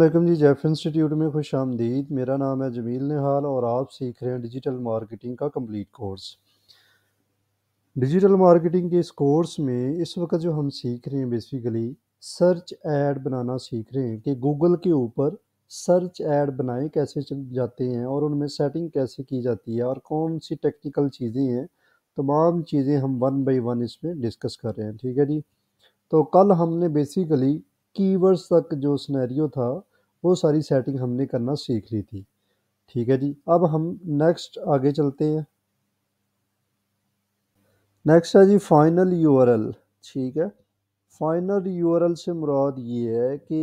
welcome जी जैफ institute में खुश आमदीद मेरा नाम है जमील निहाल और आप सीख रहे हैं डिजिटल मार्केटिंग का कंप्लीट कोर्स डिजिटल मार्केटिंग के इस कोर्स में इस वक्त जो हम सीख रहे हैं बेसिकली सर्च ऐड बनाना सीख रहे हैं कि गूगल के ऊपर सर्च ऐड बनाए कैसे जाते हैं और उनमें सेटिंग कैसे की जाती है और कौन सी टेक्निकल चीज़ें हैं तमाम चीज़ें हम वन बाई वन इसमें डिस्कस कर रहे हैं ठीक है जी तो कल हमने बेसिकली कीवर्ड्स तक जो स्नैरियो था वो सारी सेटिंग हमने करना सीख ली थी ठीक है जी अब हम नेक्स्ट आगे चलते हैं नेक्स्ट है जी फाइनल यूआरएल ठीक है फाइनल यूआरएल से मुराद ये है कि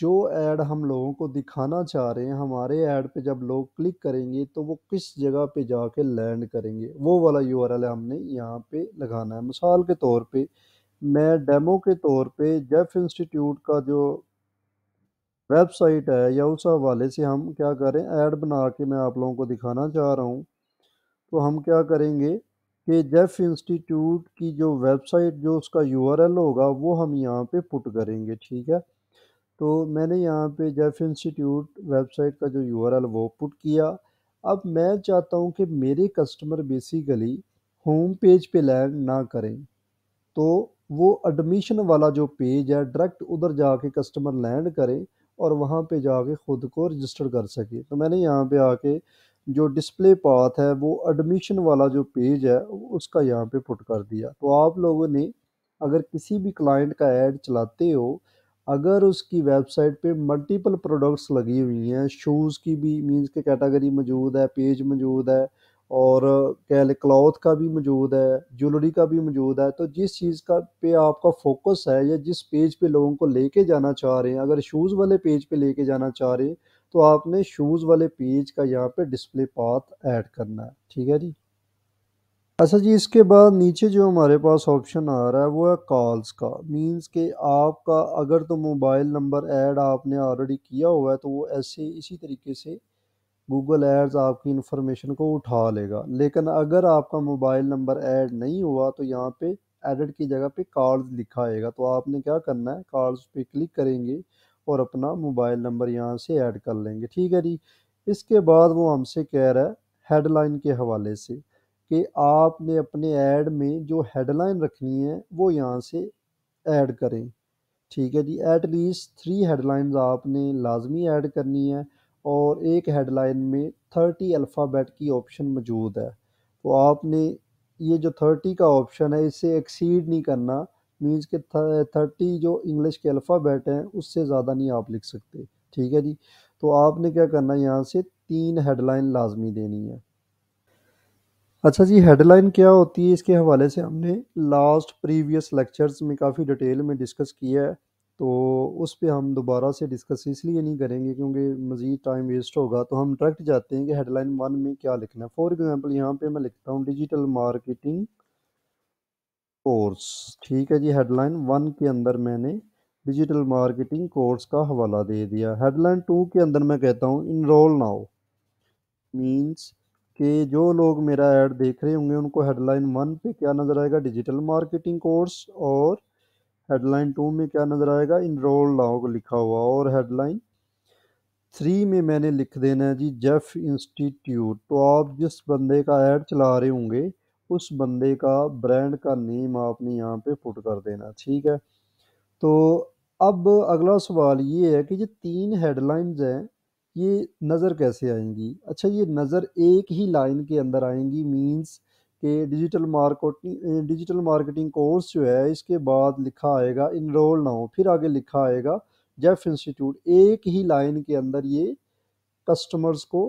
जो ऐड हम लोगों को दिखाना चाह रहे हैं हमारे ऐड पे जब लोग क्लिक करेंगे तो वो किस जगह पे जाके लैंड करेंगे वो वाला यूआरएल हमने यहाँ पे लगाना है मिसाल के तौर पे मैं डेमो के तौर पे जेफ इंस्टीट्यूट का जो वेबसाइट है या उस हवाले से हम क्या करें ऐड बना के मैं आप लोगों को दिखाना चाह रहा हूँ तो हम क्या करेंगे कि जेफ इंस्टीट्यूट की जो वेबसाइट जो उसका यूआरएल होगा वो हम यहाँ पे पुट करेंगे ठीक है तो मैंने यहाँ पे जेफ इंस्टीट्यूट वेबसाइट का जो यूआरएल वो पुट किया अब मैं चाहता हूँ कि मेरे कस्टमर बेसिकली होम पेज पे लैंड ना करें तो वो एडमिशन वाला जो पेज है डायरेक्ट उधर जाके कस्टमर लैंड करें और वहाँ पे जाके ख़ुद को रजिस्टर कर सके तो मैंने यहाँ पे आके जो डिस्प्ले पाथ है वो एडमिशन वाला जो पेज है उसका यहाँ पे पुट कर दिया तो आप लोगों ने अगर किसी भी क्लाइंट का ऐड चलाते हो अगर उसकी वेबसाइट पे मल्टीपल प्रोडक्ट्स लगी हुई हैं शूज़ की भी मींस के कैटेगरी मौजूद है पेज मौजूद है और कह लें क्लॉथ का भी मौजूद है ज्वेलरी का भी मौजूद है तो जिस चीज़ का पे आपका फोकस है या जिस पेज पे लोगों को लेके जाना चाह रहे हैं अगर शूज़ वाले पेज पे लेके जाना चाह रहे हैं तो आपने शूज़ वाले पेज का यहाँ पे डिस्प्ले पाथ ऐड करना है ठीक है जी अच्छा जी इसके बाद नीचे जो हमारे पास ऑप्शन आ रहा है वो है कॉल्स का मीन्स के आपका अगर तो मोबाइल नंबर ऐड आपने ऑलरेडी किया हुआ है तो वो ऐसे इसी तरीके से गूगल एड्स आपकी इन्फॉर्मेशन को उठा लेगा लेकिन अगर आपका मोबाइल नंबर ऐड नहीं हुआ तो यहाँ पे एडिट की जगह पे कार्ड्स लिखा आएगा तो आपने क्या करना है कार्ड्स पे क्लिक करेंगे और अपना मोबाइल नंबर यहाँ से ऐड कर लेंगे ठीक है जी इसके बाद वो हमसे कह रहा है हेडलाइन के हवाले से कि आपने अपने ऐड में जो हेडलाइन रखनी है वो यहाँ से ऐड करें ठीक है जी एट लीस्ट थ्री हेडलाइंस आपने लाजमी ऐड करनी है और एक हेडलाइन में थर्टी अल्फ़ाबेट की ऑप्शन मौजूद है तो आपने ये जो थर्टी का ऑप्शन है इसे एक्सीड नहीं करना मीन्स के थर्टी जो इंग्लिश के अल्फ़ाबेट हैं उससे ज़्यादा नहीं आप लिख सकते ठीक है जी तो आपने क्या करना है यहाँ से तीन हेडलाइन लाजमी देनी है अच्छा जी हेडलाइन क्या होती है इसके हवाले से हमने लास्ट प्रीवियस लेक्चर्स में काफ़ी डिटेल में डिस्कस किया है तो उस पर हम दोबारा से डिस्कस इसलिए नहीं करेंगे क्योंकि मज़ीद टाइम वेस्ट होगा तो हम डायरेक्ट जाते हैं कि हेडलाइन वन में क्या लिखना है फॉर एग्ज़ाम्पल यहाँ पर मैं लिखता हूँ डिजिटल मार्केटिंग कोर्स ठीक है जी हेडलाइन वन के अंदर मैंने डिजिटल मार्केटिंग कोर्स का हवाला दे दिया हेडलाइन टू के अंदर मैं कहता हूँ इनरोल नाउ मीन्स के जो लोग मेरा ऐड देख रहे होंगे उनको हेडलाइन वन पे क्या नज़र आएगा डिजिटल मार्केटिंग कोर्स और हेडलाइन टू में क्या नज़र आएगा इनरोल लॉग लिखा हुआ और हेडलाइन थ्री में मैंने लिख देना है जी जेफ इंस्टीट्यूट तो आप जिस बंदे का ऐड चला रहे होंगे उस बंदे का ब्रांड का नेम आपने यहाँ पे पुट कर देना ठीक है तो अब अगला सवाल ये है कि ये तीन हेडलाइंस हैं ये नज़र कैसे आएंगी अच्छा ये नज़र एक ही लाइन के अंदर आएंगी मींस कि digital marketing digital marketing course जो है इसके बाद लिखा आएगा इनरोल ना हो फिर आगे लिखा आएगा जेफ इंस्टीट्यूट एक ही लाइन के अंदर ये कस्टमर्स को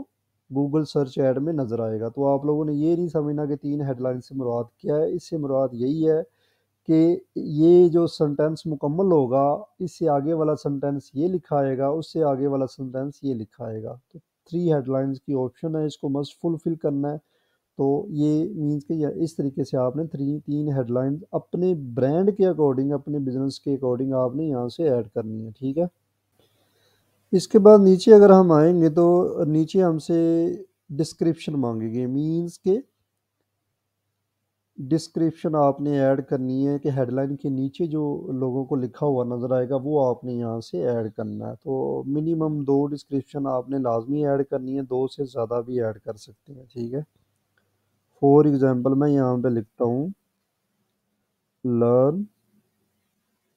गूगल सर्च ऐड में नज़र आएगा तो आप लोगों ने ये नहीं समझना कि तीन हेडलाइन से मुराद क्या है इससे मुराद यही है कि ये जो सेंटेंस मुकम्मल होगा इससे आगे वाला सेंटेंस ये लिखा आएगा उससे आगे वाला सेंटेंस ये लिखा आएगा तो थ्री हेडलाइंस की ऑप्शन है इसको मस्ट फुलफ़िल करना है तो ये मीन्स कि इस तरीके से आपने थ्री तीन हेडलाइन अपने ब्रांड के अकॉर्डिंग अपने बिजनेस के अकॉर्डिंग आपने यहाँ से ऐड करनी है ठीक है इसके बाद नीचे अगर हम आएंगे तो नीचे हमसे डिस्क्रिप्शन मांगेंगे मीन्स के डिस्क्रिप्शन आपने ऐड करनी है कि हेडलाइन के नीचे जो लोगों को लिखा हुआ नज़र आएगा वो आपने यहाँ से ऐड करना है तो मिनिमम दो डिस्क्रिप्शन आपने लाजमी ऐड करनी है दो से ज़्यादा भी ऐड कर सकते हैं ठीक है फॉर एग्जाम्पल मैं यहाँ पे लिखता हूँ लर्न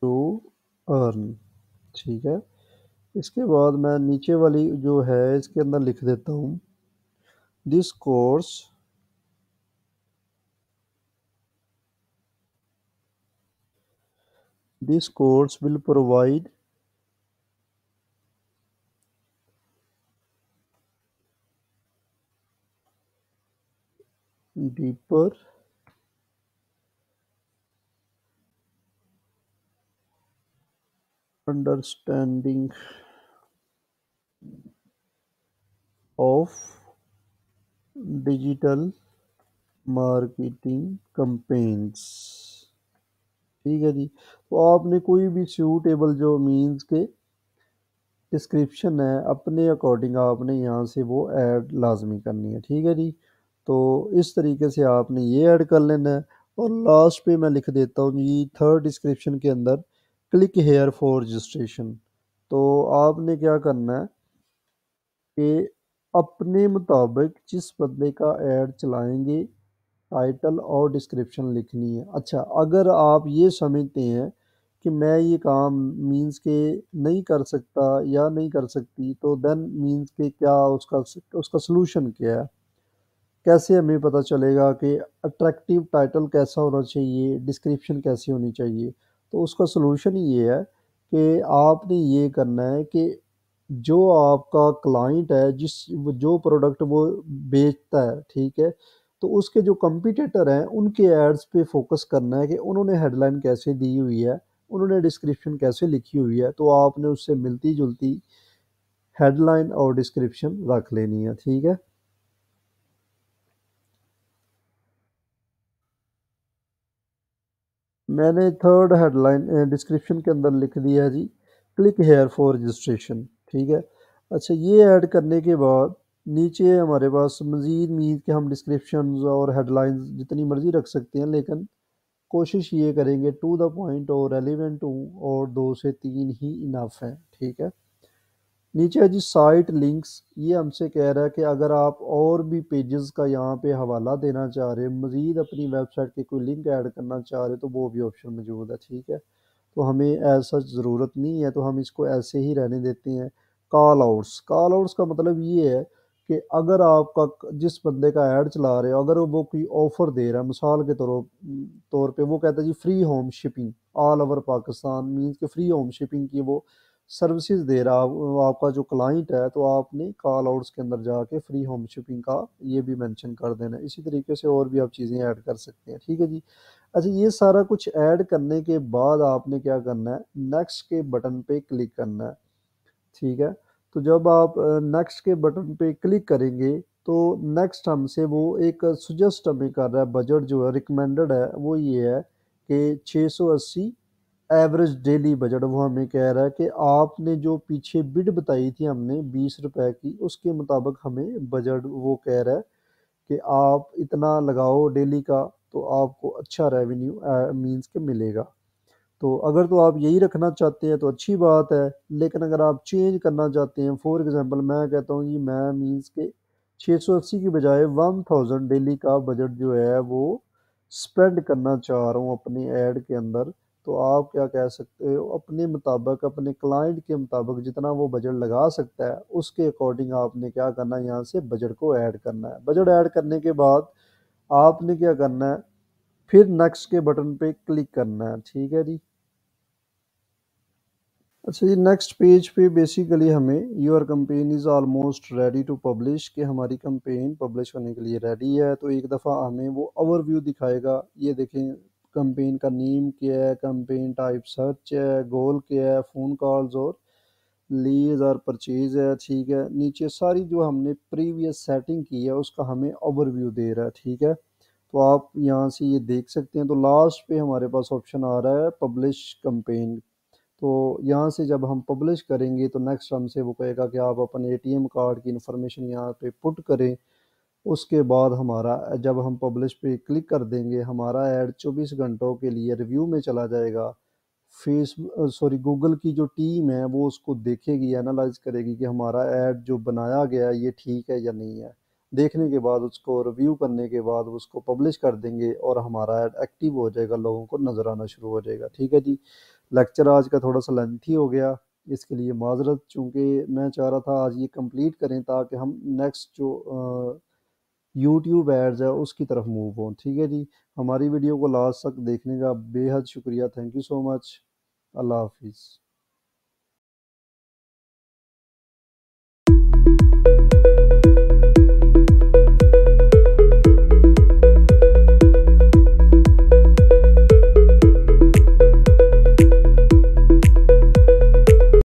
टू अर्न ठीक है इसके बाद मैं नीचे वाली जो है इसके अंदर लिख देता हूँ this course this course will provide deeper understanding of digital marketing campaigns ठीक है जी तो आपने कोई भी सूटेबल जो मीन्स के डिस्क्रिप्शन है अपने अकॉर्डिंग आपने यहाँ से वो ऐड लाजमी करनी है ठीक है जी तो इस तरीके से आपने ये ऐड कर लेना है और लास्ट पे मैं लिख देता हूँ जी थर्ड डिस्क्रिप्शन के अंदर क्लिक हेयर फॉर रजिस्ट्रेशन तो आपने क्या करना है कि अपने मुताबिक जिस बदले का ऐड चलाएंगे टाइटल और डिस्क्रिप्शन लिखनी है अच्छा अगर आप ये समझते हैं कि मैं ये काम मींस के नहीं कर सकता या नहीं कर सकती तो देन मींस के क्या उसका उसका सलूशन क्या है कैसे हमें पता चलेगा कि अट्रैक्टिव टाइटल कैसा होना चाहिए डिस्क्रिप्शन कैसी होनी चाहिए तो उसका सलूशन ये है कि आपने ये करना है कि जो आपका क्लाइंट है जिस जो प्रोडक्ट वो बेचता है ठीक है तो उसके जो कंपटीटर हैं उनके एड्स पे फोकस करना है कि उन्होंने हेडलाइन कैसे दी हुई है उन्होंने डिस्क्रिप्शन कैसे लिखी हुई है तो आपने उससे मिलती जुलती हेडलाइन और डिस्क्रिप्शन रख लेनी है ठीक है मैंने थर्ड हेडलाइन डिस्क्रिप्शन के अंदर लिख दिया है जी क्लिक हेयर फॉर रजिस्ट्रेशन ठीक है अच्छा ये ऐड करने के बाद नीचे हमारे पास मज़ीद मीद के हम डिस्क्रिप्शन और हेडलाइंस जितनी मर्ज़ी रख सकते हैं लेकिन कोशिश ये करेंगे टू द पॉइंट और रेलिवेंट टू और दो से तीन ही इनफ है ठीक है नीचे है जी साइट लिंक्स ये हमसे कह रहा है कि अगर आप और भी पेजेस का यहाँ पे हवाला देना चाह रहे हैं मज़ीद अपनी वेबसाइट की कोई लिंक ऐड करना चाह रहे तो वो भी ऑप्शन मौजूद है ठीक है तो हमें ऐसा ज़रूरत नहीं है तो हम इसको ऐसे ही रहने देते हैं कॉल आउट्स कॉल आउट्स का मतलब ये है कि अगर आपका जिस बंदे का ऐड चला रहे हो अगर वो कोई ऑफ़र दे रहा है मिसाल के तौर तौर पे वो कहता है जी free home shipping all over Pakistan means के फ्री होम शिपिंग की वो सर्विसेज दे रहा है आपका जो क्लाइंट है तो आपने कॉल आउट्स के अंदर जाके फ्री होम शिपिंग का ये भी मेंशन कर देना इसी तरीके से और भी आप चीज़ें ऐड कर सकते हैं ठीक है जी अच्छा ये सारा कुछ ऐड करने के बाद आपने क्या करना है नेक्स्ट के बटन पे क्लिक करना है ठीक है तो जब आप नेक्स्ट के बटन पे क्लिक करेंगे तो नेक्स्ट हमसे वो एक सुजेस्ट हमें कर रहा है बजट जो है रिकमेंडेड है वो ये है कि अस्सी एवरेज डेली बजट वो हमें कह रहा है कि आपने जो पीछे बिड बताई थी हमने बीस रुपए की उसके मुताबिक हमें बजट वो कह रहा है कि आप इतना लगाओ डेली का तो आपको अच्छा रेवेन्यू मींस के मिलेगा तो अगर तो आप यही रखना चाहते हैं तो अच्छी बात है लेकिन अगर आप चेंज करना चाहते हैं फॉर एग्ज़ाम्पल मैं कहता हूँ जी मैं मीन्स के छः सौ अस्सी की बजाय वन थाउजेंड डेली का बजट जो है वो स्पेंड करना चाह रहा हूँ अपनी एड के अंदर तो आप क्या कह सकते हो अपने मुताबिक अपने क्लाइंट के मुताबिक जितना वो बजट लगा सकता है उसके अकॉर्डिंग आपने क्या करना है यहाँ से बजट को ऐड करना है बजट ऐड करने के बाद आपने क्या करना है फिर नेक्स्ट के बटन पे क्लिक करना है ठीक है जी अच्छा जी नेक्स्ट पेज पे बेसिकली हमें your campaign is almost ready to publish कि हमारी कंपेन पब्लिश होने के लिए रेडी है तो एक दफ़ा हमें वो ओवरव्यू दिखाएगा ये देखें कंपेन का नीम क्या है कंपेन टाइप सर्च है गोल क्या है फ़ोन कॉल्स और लीज और परचेज है ठीक है नीचे सारी जो हमने प्रीवियस सेटिंग की है उसका हमें ओवरव्यू दे रहा है ठीक है तो आप यहाँ से ये देख सकते हैं तो लास्ट पे हमारे पास ऑप्शन आ रहा है पब्लिश कंपेन तो यहाँ से जब हम पब्लिश करेंगे तो नेक्स्ट हमसे वो कहेगा कि आप अपन एटीएम कार्ड की इन्फॉर्मेशन यहाँ पे पुट करें उसके बाद हमारा जब हम पब्लिश पे क्लिक कर देंगे हमारा ऐड 24 घंटों के लिए रिव्यू में चला जाएगा फेस सॉरी गूगल की जो टीम है वो उसको देखेगी एनालाइज करेगी कि हमारा ऐड जो बनाया गया ये ठीक है या नहीं है देखने के बाद उसको रिव्यू करने के बाद उसको पब्लिश कर देंगे और हमारा ऐड एक्टिव हो जाएगा लोगों को नज़र आना शुरू हो जाएगा ठीक है जी लेक्चर आज का थोड़ा सा लेंथी हो गया इसके लिए माजरत चूँकि मैं चाह रहा था आज ये कंप्लीट करें ताकि हम नेक्स्ट जो आ, यूट्यूब एड्स है उसकी तरफ मूव हो ठीक है जी हमारी वीडियो को लास्ट तक देखने का बेहद शुक्रिया थैंक यू सो मच अल्लाह हाफिज़